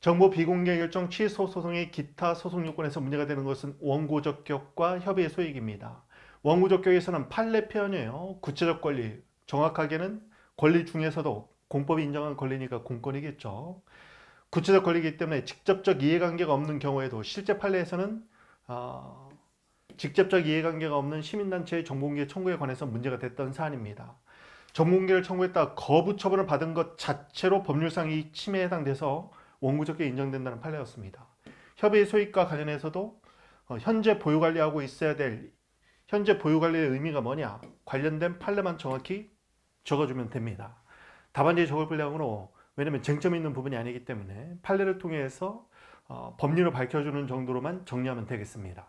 정보 비공개 결정 취소 소송의 기타 소송 요건에서 문제가 되는 것은 원고 적격과 협의의 소액입니다 원고 적격에서는 판례 표현이에요. 구체적 권리, 정확하게는 권리 중에서도 공법이 인정한 권리니까 공권이겠죠. 구체적 권리이기 때문에 직접적 이해관계가 없는 경우에도 실제 판례에서는 어, 직접적 이해관계가 없는 시민단체의 정보공개 청구에 관해서 문제가 됐던 사안입니다. 전공개를 청구했다 거부 처분을 받은 것 자체로 법률상 이 침해에 해당돼서 원구적게 인정된다는 판례였습니다. 협의의 소익과 관련해서도 어, 현재 보유관리하고 있어야 될 현재 보유관리의 의미가 뭐냐 관련된 판례만 정확히 적어주면 됩니다. 답안지에 적을 분량으로 왜냐하면 쟁점이 있는 부분이 아니기 때문에 판례를 통해서 어, 법률을 밝혀주는 정도로만 정리하면 되겠습니다.